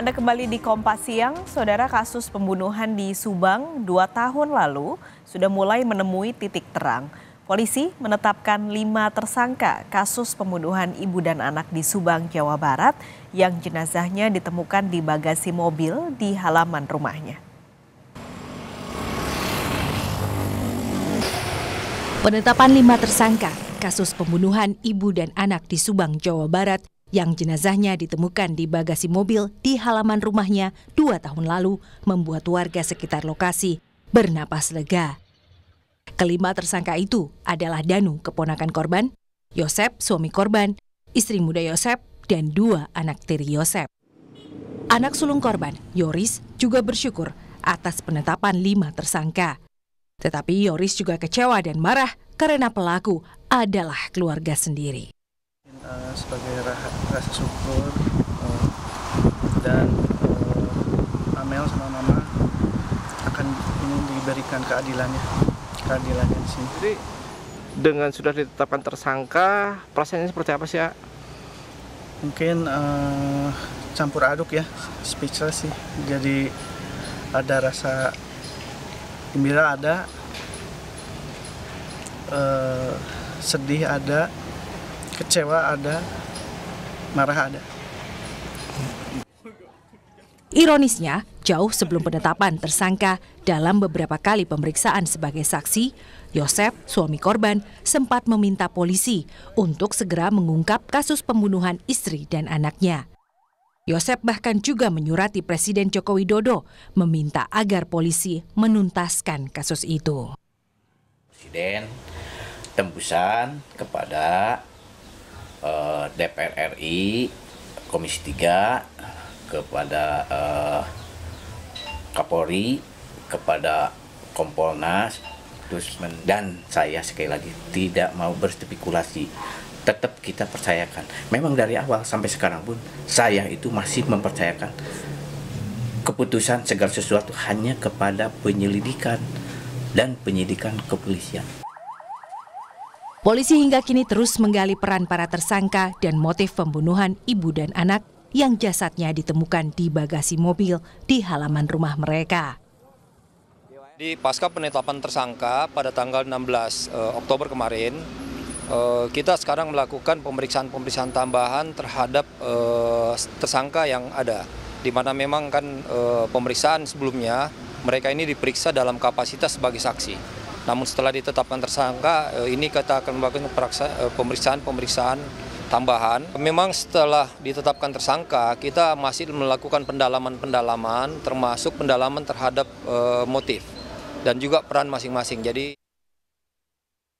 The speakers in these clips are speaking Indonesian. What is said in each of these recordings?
Anda kembali di Kompas Siang, saudara kasus pembunuhan di Subang dua tahun lalu sudah mulai menemui titik terang. Polisi menetapkan lima tersangka kasus pembunuhan ibu dan anak di Subang, Jawa Barat yang jenazahnya ditemukan di bagasi mobil di halaman rumahnya. Penetapan lima tersangka kasus pembunuhan ibu dan anak di Subang, Jawa Barat yang jenazahnya ditemukan di bagasi mobil di halaman rumahnya dua tahun lalu membuat warga sekitar lokasi bernapas lega. Kelima tersangka itu adalah Danu, keponakan korban, Yosep, suami korban, istri muda Yosep, dan dua anak tiri Yosep. Anak sulung korban, Yoris, juga bersyukur atas penetapan lima tersangka. Tetapi Yoris juga kecewa dan marah karena pelaku adalah keluarga sendiri. Eh, sebagai rasa syukur eh, dan eh, Amel sama Mama akan ingin diberikan keadilannya keadilannya di sini. Jadi dengan sudah ditetapkan tersangka perasaannya seperti apa sih ya? Mungkin uh, campur aduk ya speechless sih jadi ada rasa gembira ada uh, sedih ada kecewa ada, marah ada. Ironisnya, jauh sebelum penetapan tersangka dalam beberapa kali pemeriksaan sebagai saksi, Yosef, suami korban, sempat meminta polisi untuk segera mengungkap kasus pembunuhan istri dan anaknya. Yosef bahkan juga menyurati Presiden Joko Widodo meminta agar polisi menuntaskan kasus itu. Presiden tembusan kepada Eh, DPR RI Komisi 3 kepada eh, Kapolri kepada Kompolnas terus dan saya sekali lagi tidak mau berspekulasi tetap kita percayakan memang dari awal sampai sekarang pun saya itu masih mempercayakan keputusan segala sesuatu hanya kepada penyelidikan dan penyidikan kepolisian Polisi hingga kini terus menggali peran para tersangka dan motif pembunuhan ibu dan anak yang jasadnya ditemukan di bagasi mobil di halaman rumah mereka. Di pasca penetapan tersangka pada tanggal 16 eh, Oktober kemarin, eh, kita sekarang melakukan pemeriksaan-pemeriksaan tambahan terhadap eh, tersangka yang ada. Di mana memang kan eh, pemeriksaan sebelumnya mereka ini diperiksa dalam kapasitas sebagai saksi. Namun setelah ditetapkan tersangka, eh, ini kita akan melakukan eh, pemeriksaan-pemeriksaan tambahan. Memang setelah ditetapkan tersangka, kita masih melakukan pendalaman-pendalaman, termasuk pendalaman terhadap e, motif dan juga peran masing-masing. Jadi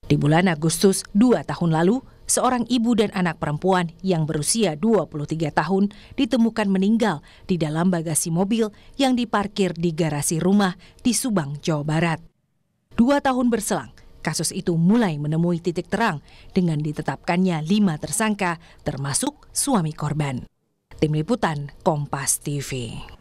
di bulan Agustus dua tahun lalu, seorang ibu dan anak perempuan yang berusia 23 tahun ditemukan meninggal di dalam bagasi mobil yang diparkir di garasi rumah di Subang, Jawa Barat. Dua tahun berselang, kasus itu mulai menemui titik terang dengan ditetapkannya lima tersangka termasuk suami korban. Tim Liputan Kompas TV